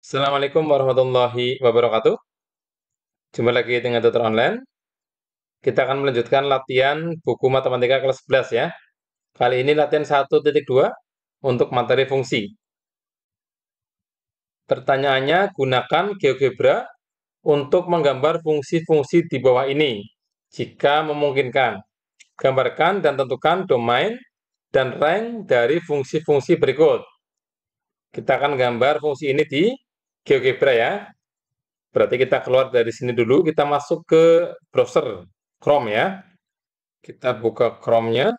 Assalamualaikum warahmatullahi wabarakatuh. Jumpa lagi dengan tutor online. Kita akan melanjutkan latihan buku matematika kelas 11 ya. Kali ini latihan 1.2 untuk materi fungsi. Pertanyaannya, gunakan GeoGebra untuk menggambar fungsi-fungsi di bawah ini jika memungkinkan. Gambarkan dan tentukan domain dan rank dari fungsi-fungsi berikut. Kita akan gambar fungsi ini di GeoGebra ya. Berarti kita keluar dari sini dulu, kita masuk ke browser Chrome ya. Kita buka Chrome-nya.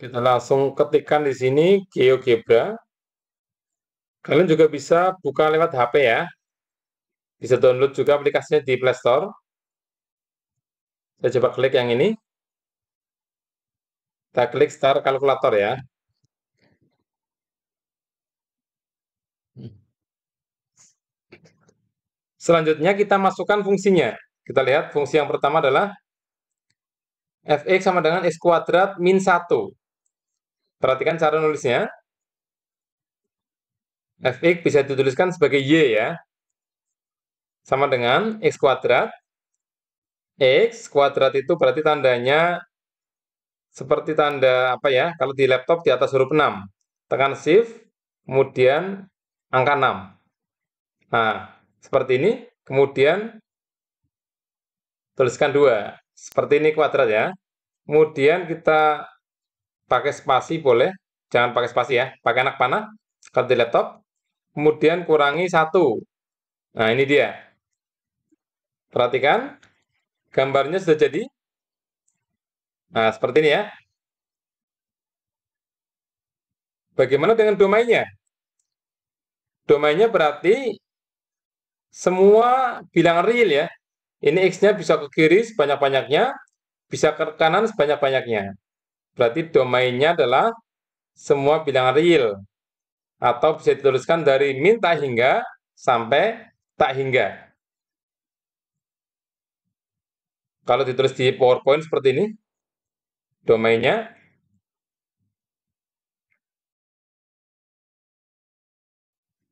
Kita langsung ketikkan di sini GeoGebra. Kalian juga bisa buka lewat HP ya. Bisa download juga aplikasinya di Play Store. Saya coba klik yang ini. Kita klik start kalkulator ya. Selanjutnya kita masukkan fungsinya. Kita lihat fungsi yang pertama adalah fx sama dengan x kuadrat min 1. Perhatikan cara nulisnya. Fx bisa dituliskan sebagai Y ya. Sama dengan X kuadrat. X kuadrat itu berarti tandanya seperti tanda apa ya, kalau di laptop di atas huruf 6. Tekan shift, kemudian angka 6. Nah, seperti ini, kemudian tuliskan 2. Seperti ini kuadrat ya. Kemudian kita pakai spasi boleh, jangan pakai spasi ya, pakai anak panah, kalau di laptop, kemudian kurangi satu. Nah, ini dia. Perhatikan, gambarnya sudah jadi. Nah, seperti ini ya. Bagaimana dengan domainnya? Domainnya berarti semua bilangan real ya. Ini X-nya bisa ke kiri sebanyak-banyaknya, bisa ke kanan sebanyak-banyaknya. Berarti domainnya adalah semua bilangan real. Atau bisa dituliskan dari minta hingga sampai tak hingga. Kalau ditulis di PowerPoint seperti ini, domainnya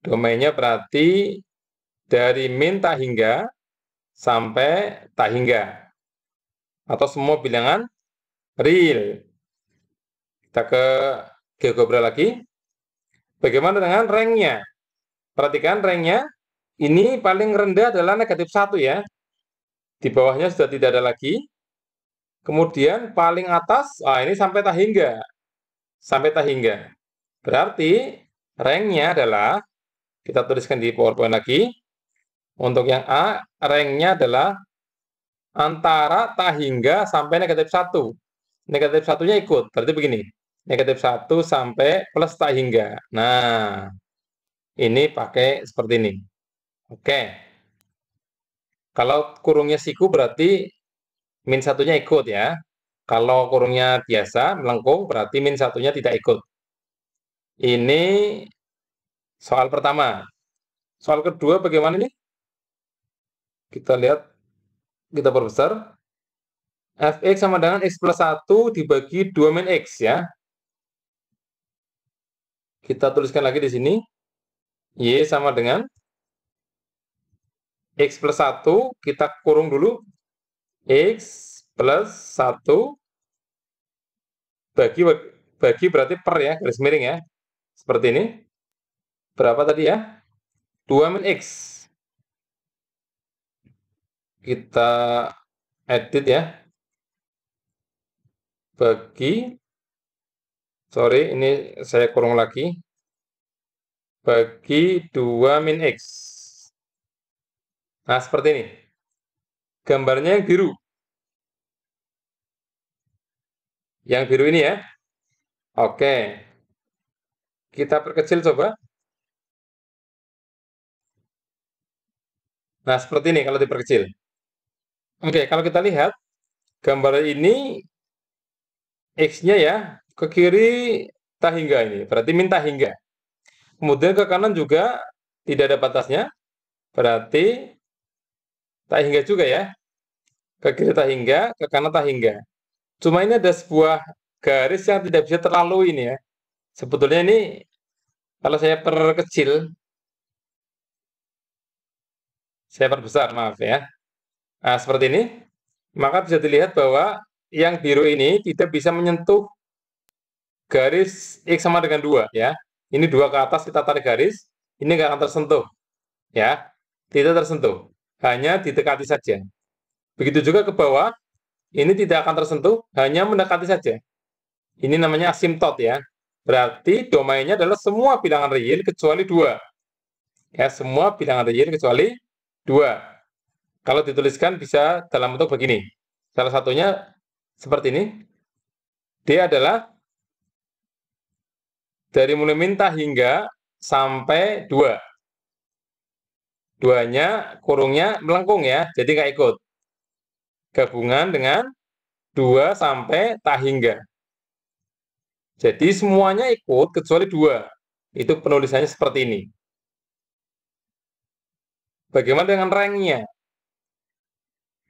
domainnya berarti dari minta hingga sampai tak hingga atau semua bilangan real kita ke GeoGebra lagi. Bagaimana dengan range-nya? Perhatikan range-nya. Ini paling rendah adalah negatif 1 ya. Di bawahnya sudah tidak ada lagi. Kemudian paling atas, ah ini sampai tak hingga, Sampai tak hingga. Berarti range-nya adalah, kita tuliskan di PowerPoint lagi. Untuk yang A, range-nya adalah antara tak hingga sampai negatif 1. Negatif satunya ikut, berarti begini negatif 1 sampai plus tak hingga. Nah, ini pakai seperti ini. Oke. Kalau kurungnya siku berarti min satunya ikut ya. Kalau kurungnya biasa, melengkung, berarti min satunya tidak ikut. Ini soal pertama. Soal kedua bagaimana ini? Kita lihat, kita perbesar. Fx sama dengan X plus 1 dibagi 2 min X ya. Kita tuliskan lagi di sini. Y sama dengan X plus 1, kita kurung dulu. X plus 1 bagi, bagi berarti per ya, garis miring ya. Seperti ini. Berapa tadi ya? 2 min X. Kita edit ya. Bagi sorry ini saya kurung lagi bagi 2 min X nah seperti ini gambarnya yang biru yang biru ini ya oke kita perkecil coba nah seperti ini kalau diperkecil oke kalau kita lihat gambar ini X-nya ya ke kiri tak hingga ini, berarti minta hingga. Kemudian ke kanan juga tidak ada batasnya, berarti tak hingga juga ya. Ke kiri tak hingga ke kanan tak hingga Cuma ini ada sebuah garis yang tidak bisa terlalu ini ya. Sebetulnya ini kalau saya perkecil, saya perbesar, maaf ya. Nah, seperti ini, maka bisa dilihat bahwa yang biru ini tidak bisa menyentuh garis X sama dengan dua ya. Ini dua ke atas kita tarik garis, ini nggak akan tersentuh. Ya, tidak tersentuh. Hanya didekati saja. Begitu juga ke bawah, ini tidak akan tersentuh, hanya mendekati saja. Ini namanya asimtot ya. Berarti domainnya adalah semua bilangan real kecuali dua. Ya, semua bilangan real kecuali dua. Kalau dituliskan bisa dalam bentuk begini. Salah satunya seperti ini. D adalah dari mulai minta hingga sampai dua. Duanya kurungnya melengkung ya, jadi nggak ikut. Gabungan dengan dua sampai tak hingga. Jadi semuanya ikut kecuali dua. Itu penulisannya seperti ini. Bagaimana dengan rangnya?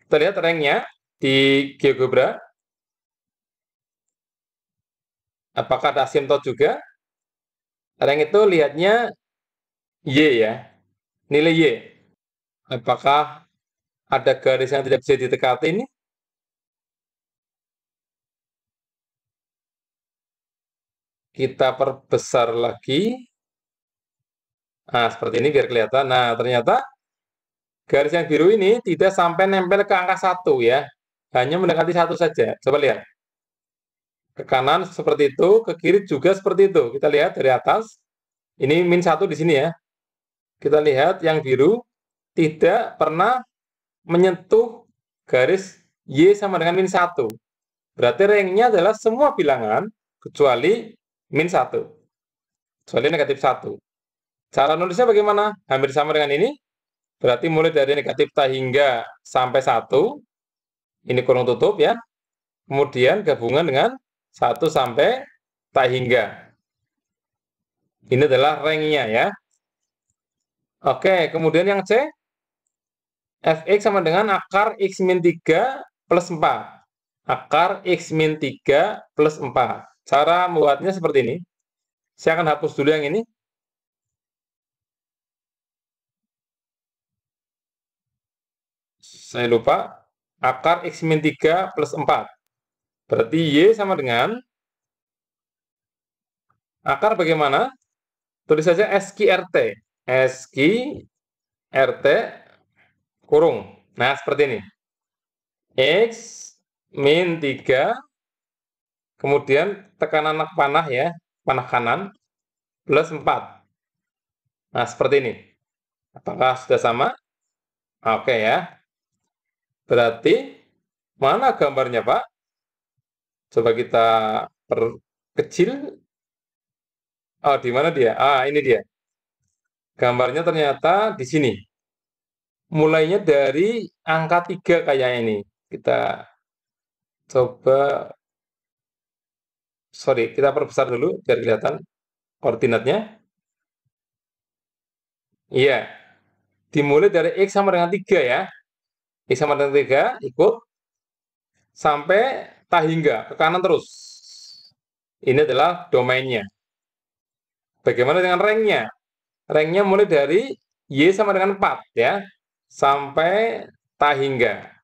Kita lihat rangnya di GeoGebra. Apakah ada asimtot juga? Sekarang itu lihatnya Y ya, nilai Y. Apakah ada garis yang tidak bisa didekati ini? Kita perbesar lagi. Nah, seperti ini biar kelihatan. Nah, ternyata garis yang biru ini tidak sampai nempel ke angka satu ya. Hanya mendekati satu saja. Coba lihat. Ke kanan seperti itu, ke kiri juga seperti itu. Kita lihat dari atas. Ini min satu di sini ya. Kita lihat yang biru tidak pernah menyentuh garis Y sama dengan min satu. Berarti ringnya adalah semua bilangan kecuali min satu. Kecuali negatif satu. Cara nulisnya bagaimana? Hampir sama dengan ini. Berarti mulai dari negatif t hingga sampai 1. Ini kurung tutup ya. Kemudian gabungan dengan 1 sampai tak hingga. Ini adalah ranknya ya. Oke, kemudian yang C. Fx sama dengan akar x min 3 plus 4. Akar x min 3 plus 4. Cara membuatnya seperti ini. Saya akan hapus dulu yang ini. Saya lupa. Akar x min 3 plus 4. Berarti Y sama dengan akar bagaimana? Tulis saja SQRT. SQRT kurung. Nah, seperti ini. X min 3, kemudian tekanan panah ya, panah kanan, plus 4. Nah, seperti ini. Apakah sudah sama? Oke ya. Berarti, mana gambarnya Pak? Coba kita perkecil. Oh, di mana dia? Ah, ini dia. Gambarnya ternyata di sini. Mulainya dari angka tiga kayak ini. Kita coba sorry, kita perbesar dulu biar kelihatan koordinatnya. Iya. Dimulai dari X sama dengan tiga ya. X sama dengan tiga ikut sampai tahingga ke kanan terus. Ini adalah domainnya. Bagaimana dengan ranknya? Ranknya mulai dari Y sama dengan 4 ya, sampai tahingga.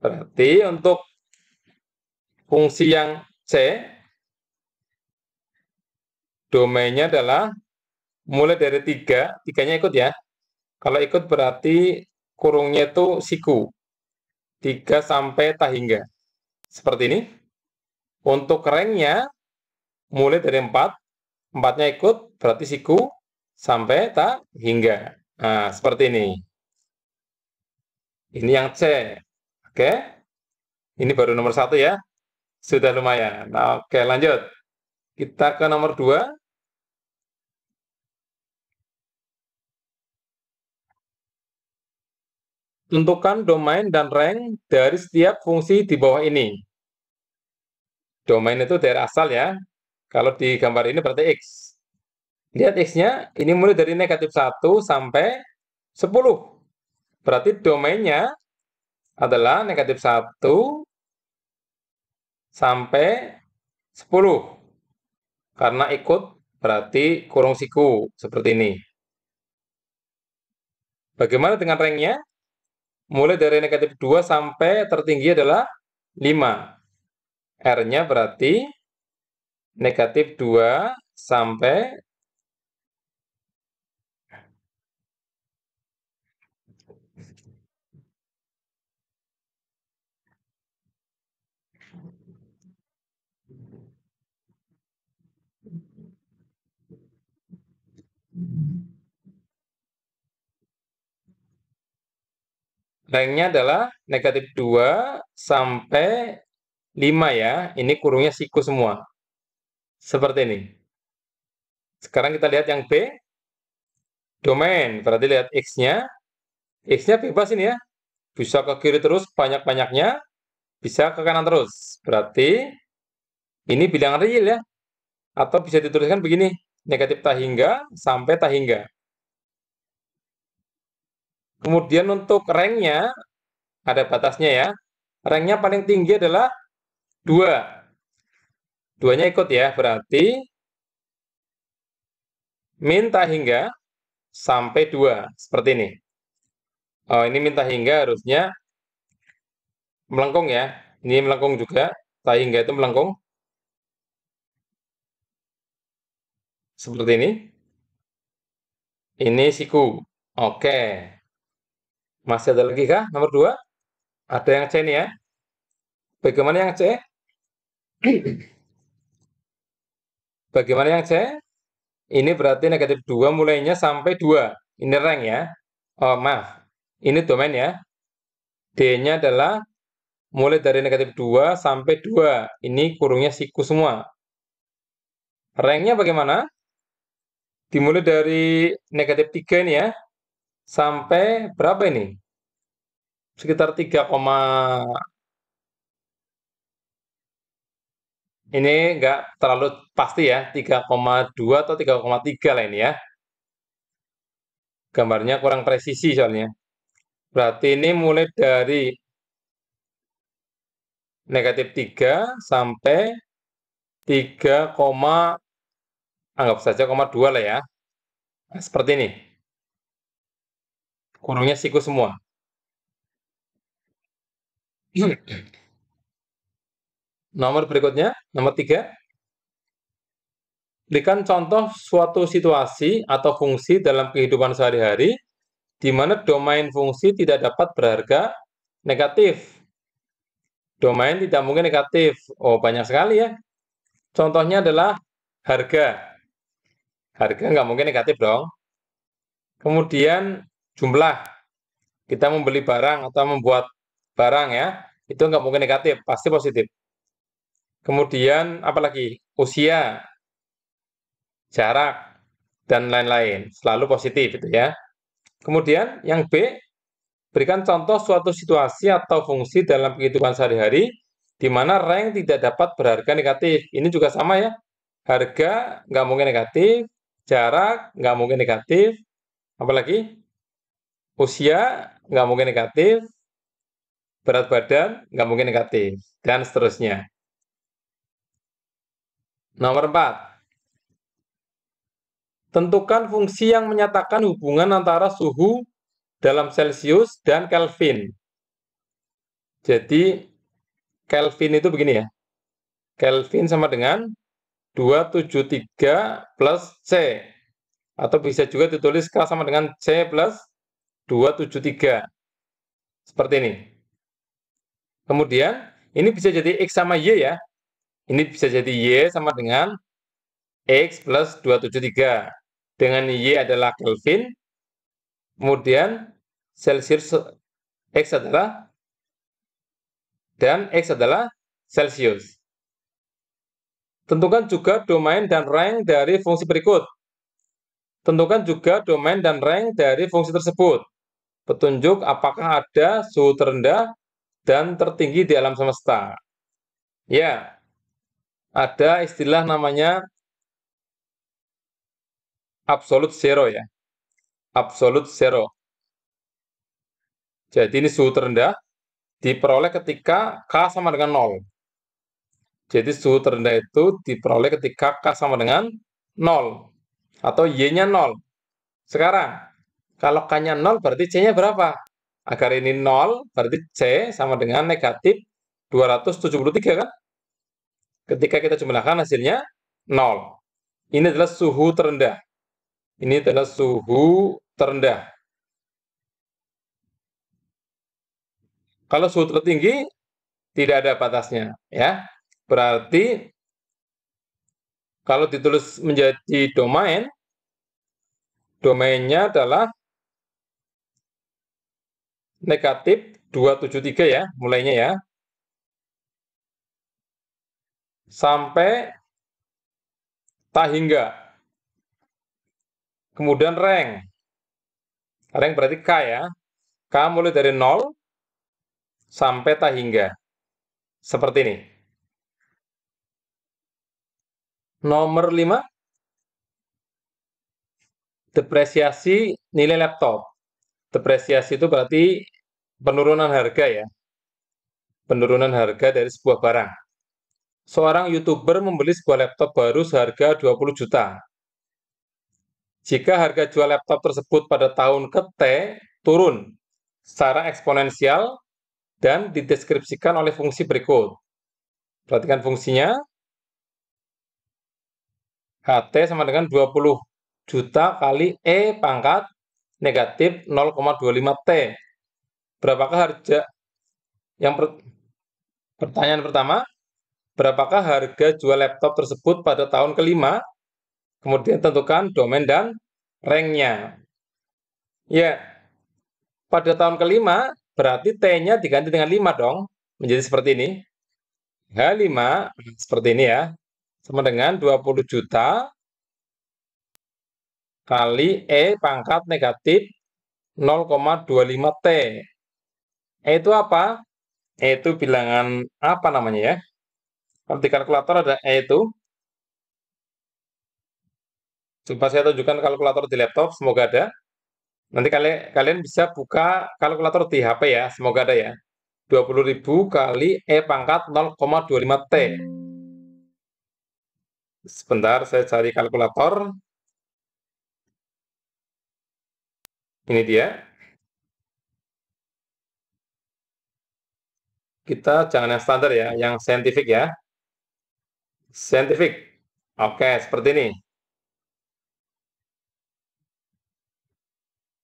Berarti untuk fungsi yang C, domainnya adalah mulai dari 3, 3-nya ikut ya. Kalau ikut berarti kurungnya itu siku. 3 sampai tahingga. Seperti ini. Untuk ranknya, mulai dari 4. 4-nya ikut, berarti siku sampai tahingga. Nah, seperti ini. Ini yang C. Oke. Ini baru nomor satu ya. Sudah lumayan. Nah, oke, lanjut. Kita ke nomor dua. Tentukan domain dan rank dari setiap fungsi di bawah ini. Domain itu dari asal ya. Kalau di gambar ini berarti X. Lihat X-nya, ini mulai dari negatif 1 sampai 10. Berarti domainnya adalah negatif 1 sampai 10. Karena ikut berarti kurung siku, seperti ini. Bagaimana dengan rank nya? mulai dari negatif 2 sampai tertinggi adalah 5. R-nya berarti negatif 2 sampai ranknya adalah negatif 2 sampai 5 ya. Ini kurungnya siku semua. Seperti ini. Sekarang kita lihat yang B. Domain, berarti lihat X-nya. X-nya bebas ini ya. Bisa ke kiri terus banyak-banyaknya. Bisa ke kanan terus. Berarti ini bilangan real ya. Atau bisa dituliskan begini. Negatif tak hingga sampai tak hingga. Kemudian untuk ranknya, ada batasnya ya. Ranknya paling tinggi adalah 2. Duanya ikut ya, berarti minta hingga sampai 2, seperti ini. Oh, ini minta hingga harusnya melengkung ya. Ini melengkung juga, ta hingga itu melengkung. Seperti ini. Ini siku. Oke. Masih ada lagi kah? Nomor dua? Ada yang C ini ya. Bagaimana yang C? Bagaimana yang C? Ini berarti negatif 2 mulainya sampai 2. Ini rank ya. Oh, maaf. Ini domain ya. D-nya adalah mulai dari negatif 2 sampai 2. Ini kurungnya siku semua. nya bagaimana? Dimulai dari negatif 3 ini ya sampai berapa ini? Sekitar 3, ini nggak terlalu pasti ya, 3,2 atau 3,3 lah ini ya. Gambarnya kurang presisi soalnya. Berarti ini mulai dari negatif 3 sampai 3, anggap saja 0,2 lah ya. Nah, seperti ini. Kurungnya siku semua. Nomor berikutnya, nomor tiga. Berikan contoh suatu situasi atau fungsi dalam kehidupan sehari-hari di mana domain fungsi tidak dapat berharga negatif. Domain tidak mungkin negatif. Oh, banyak sekali ya. Contohnya adalah harga. Harga nggak mungkin negatif dong. Kemudian jumlah kita membeli barang atau membuat barang ya, itu nggak mungkin negatif, pasti positif. Kemudian apalagi usia, jarak, dan lain-lain, selalu positif itu ya. Kemudian yang B, berikan contoh suatu situasi atau fungsi dalam kehidupan sehari-hari di mana rank tidak dapat berharga negatif. Ini juga sama ya, harga nggak mungkin negatif, jarak nggak mungkin negatif, apalagi usia nggak mungkin negatif, berat badan nggak mungkin negatif, dan seterusnya. Nomor 4. Tentukan fungsi yang menyatakan hubungan antara suhu dalam Celsius dan Kelvin. Jadi, Kelvin itu begini ya. Kelvin sama dengan 273 plus C. Atau bisa juga ditulis K sama dengan C plus 273. Seperti ini. Kemudian, ini bisa jadi X sama Y ya. Ini bisa jadi Y sama dengan X plus 273. Dengan Y adalah Kelvin. Kemudian, Celsius X adalah dan X adalah Celsius. Tentukan juga domain dan rank dari fungsi berikut. Tentukan juga domain dan rank dari fungsi tersebut petunjuk apakah ada suhu terendah dan tertinggi di alam semesta. Ya, ada istilah namanya absolute zero ya. Absolute zero. Jadi ini suhu terendah diperoleh ketika K sama dengan 0. Jadi suhu terendah itu diperoleh ketika K sama dengan 0. Atau Y-nya 0. Sekarang, kalau K-nya 0 berarti C-nya berapa? Agar ini 0 berarti C sama dengan negatif 273 kan? Ketika kita jumlahkan hasilnya 0. Ini adalah suhu terendah. Ini adalah suhu terendah. Kalau suhu tertinggi tidak ada batasnya, ya. Berarti kalau ditulis menjadi domain, domainnya adalah negatif 273 ya, mulainya ya. Sampai tahingga. Kemudian rank. Rank berarti K ya. K mulai dari 0 sampai tahingga. Seperti ini. Nomor 5. Depresiasi nilai laptop. Depresiasi itu berarti penurunan harga ya. Penurunan harga dari sebuah barang. Seorang YouTuber membeli sebuah laptop baru seharga 20 juta. Jika harga jual laptop tersebut pada tahun ke T turun secara eksponensial dan dideskripsikan oleh fungsi berikut. Perhatikan fungsinya. HT sama dengan 20 juta kali E pangkat negatif 0,25 T. Berapakah harga yang per, pertanyaan pertama, berapakah harga jual laptop tersebut pada tahun kelima? Kemudian tentukan domain dan ranknya. Ya, pada tahun kelima berarti T-nya diganti dengan 5 dong, menjadi seperti ini. H5 seperti ini ya, sama dengan 20 juta kali E pangkat negatif 0,25 T. E itu apa? E itu bilangan apa namanya ya? Kalau di kalkulator ada E itu. Coba saya tunjukkan kalkulator di laptop, semoga ada. Nanti kalian kalian bisa buka kalkulator di HP ya, semoga ada ya. 20.000 kali E pangkat 0,25 T. Sebentar, saya cari kalkulator. Ini dia. Kita jangan yang standar ya, yang scientific ya. Scientific. Oke, seperti ini.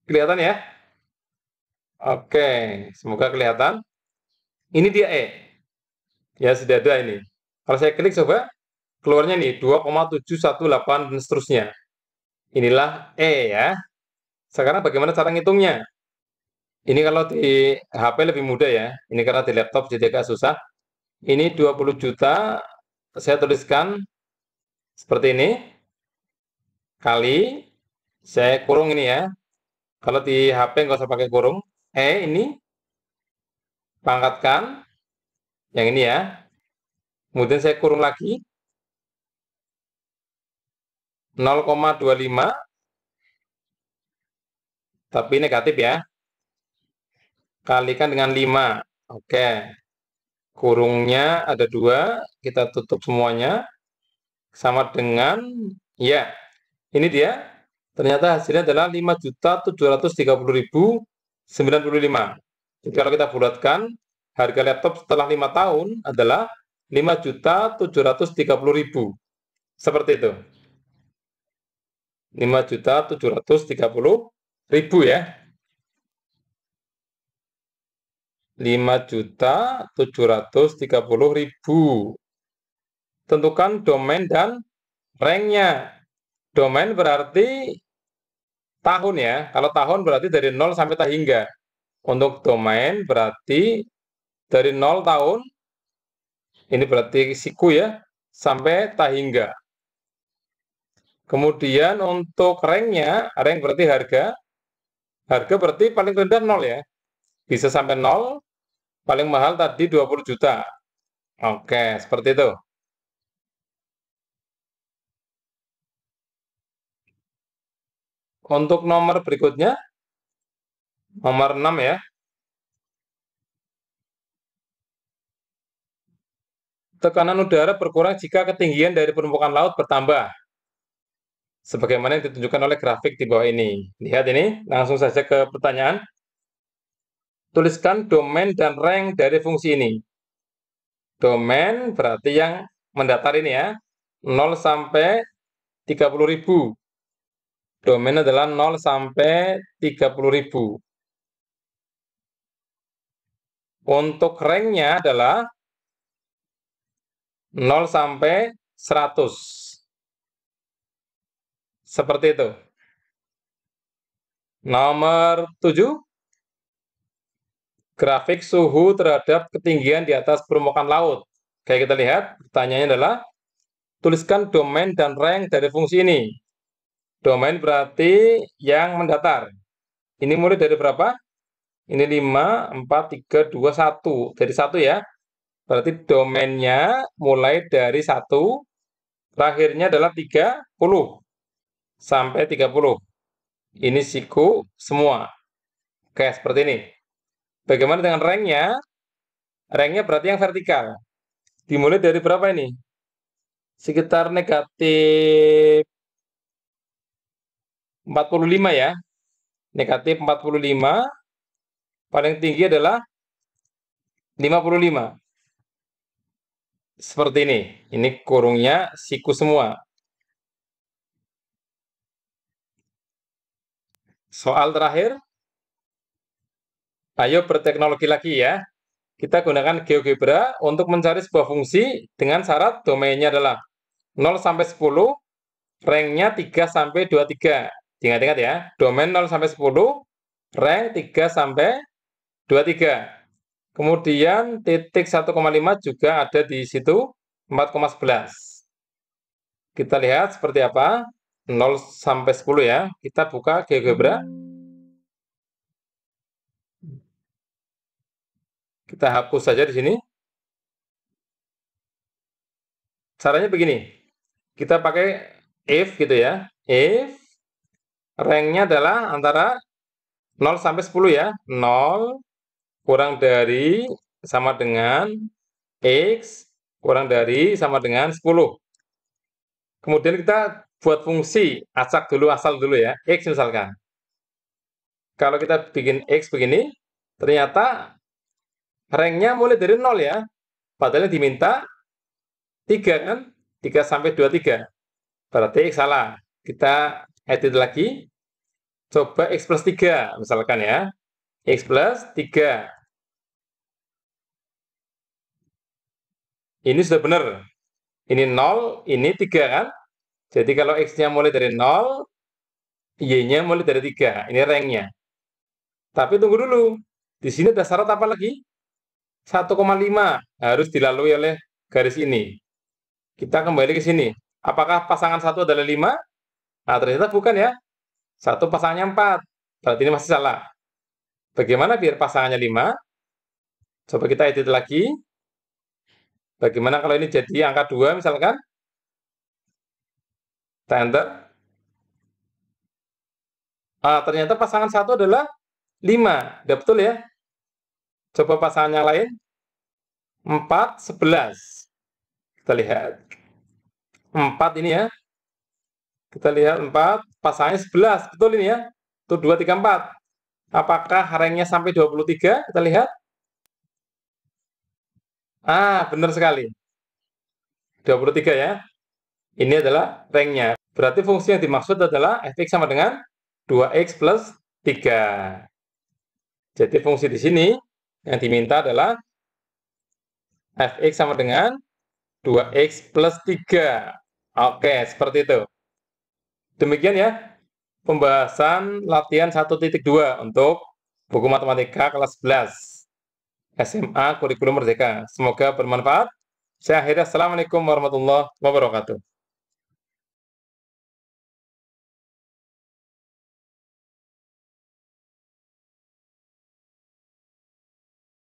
Kelihatan ya? Oke, semoga kelihatan. Ini dia E. Ya, sudah ada ini. Kalau saya klik coba, keluarnya nih 2,718 dan seterusnya. Inilah E ya. Sekarang bagaimana cara ngitungnya? Ini kalau di HP lebih mudah ya. Ini karena di laptop jadi agak susah. Ini 20 juta saya tuliskan seperti ini. Kali saya kurung ini ya. Kalau di HP nggak usah pakai kurung. E ini pangkatkan yang ini ya. Kemudian saya kurung lagi 0,25 tapi negatif ya. Kalikan dengan 5. Oke. Kurungnya ada dua, kita tutup semuanya. Sama dengan, ya, ini dia. Ternyata hasilnya adalah 5.730.095. Jadi kalau kita bulatkan, harga laptop setelah 5 tahun adalah 5.730.000. Seperti itu. 5.730.000. Ribu ya. 5 juta 730 ribu. Tentukan domain dan ranknya. Domain berarti tahun ya. Kalau tahun berarti dari 0 sampai tak hingga. Untuk domain berarti dari 0 tahun, ini berarti siku ya, sampai tak hingga. Kemudian untuk ranknya, rank berarti harga, Harga berarti paling rendah nol ya. Bisa sampai nol, paling mahal tadi 20 juta. Oke, seperti itu. Untuk nomor berikutnya, nomor 6 ya. Tekanan udara berkurang jika ketinggian dari permukaan laut bertambah sebagaimana yang ditunjukkan oleh grafik di bawah ini. Lihat ini, langsung saja ke pertanyaan. Tuliskan domain dan rank dari fungsi ini. Domain berarti yang mendatar ini ya, 0 sampai 30.000. Domain adalah 0 sampai 30.000. Untuk ranknya adalah 0 sampai 100. Seperti itu. Nomor 7. Grafik suhu terhadap ketinggian di atas permukaan laut. Kayak kita lihat, pertanyaannya adalah tuliskan domain dan rank dari fungsi ini. Domain berarti yang mendatar. Ini mulai dari berapa? Ini 5, 4, 3, 2, 1. Dari 1 ya. Berarti domainnya mulai dari 1, terakhirnya adalah 30 sampai 30. Ini siku semua. Oke, seperti ini. Bagaimana dengan ranknya? Ranknya berarti yang vertikal. Dimulai dari berapa ini? Sekitar negatif 45 ya. Negatif 45. Paling tinggi adalah 55. Seperti ini. Ini kurungnya siku semua. Soal terakhir, ayo berteknologi lagi ya. Kita gunakan GeoGebra untuk mencari sebuah fungsi dengan syarat domainnya adalah 0 sampai 10, nya 3 sampai 23. Ingat-ingat ya, domain 0 sampai 10, rank 3 sampai 23. Kemudian titik 1,5 juga ada di situ 4,11. Kita lihat seperti apa. 0 sampai 10 ya. Kita buka GeoGebra. Kita hapus saja di sini. Caranya begini. Kita pakai if gitu ya. If rank-nya adalah antara 0 sampai 10 ya. 0 kurang dari sama dengan X kurang dari sama dengan 10. Kemudian kita buat fungsi acak dulu asal dulu ya x misalkan kalau kita bikin x begini ternyata ranknya mulai dari nol ya padahal yang diminta 3 kan 3 sampai 23 berarti x salah kita edit lagi coba x plus 3 misalkan ya x plus 3 ini sudah benar ini 0 ini 3 kan jadi kalau X-nya mulai dari 0, Y-nya mulai dari 3. Ini rank range-nya. Tapi tunggu dulu. Di sini ada syarat apa lagi? 1,5 harus dilalui oleh garis ini. Kita kembali ke sini. Apakah pasangan 1 adalah 5? Nah, ternyata bukan ya. Satu pasangannya 4. Berarti ini masih salah. Bagaimana biar pasangannya 5? Coba kita edit lagi. Bagaimana kalau ini jadi angka 2 misalkan? Tanda. Ah, ternyata pasangan satu adalah 5. Udah betul ya? Coba pasangan yang lain. 4, 11. Kita lihat. 4 ini ya. Kita lihat 4, pasangannya 11. Betul ini ya? Itu 2, 3, 4. Apakah rengnya sampai 23? Kita lihat. Ah, benar sekali. 23 ya. Ini adalah ranknya. Berarti fungsi yang dimaksud adalah fx sama dengan 2x plus 3. Jadi fungsi di sini yang diminta adalah fx sama dengan 2x plus 3. Oke, seperti itu. Demikian ya pembahasan latihan 1.2 untuk buku matematika kelas 11 SMA Kurikulum Merdeka. Semoga bermanfaat. Saya akhirnya Assalamualaikum warahmatullahi wabarakatuh.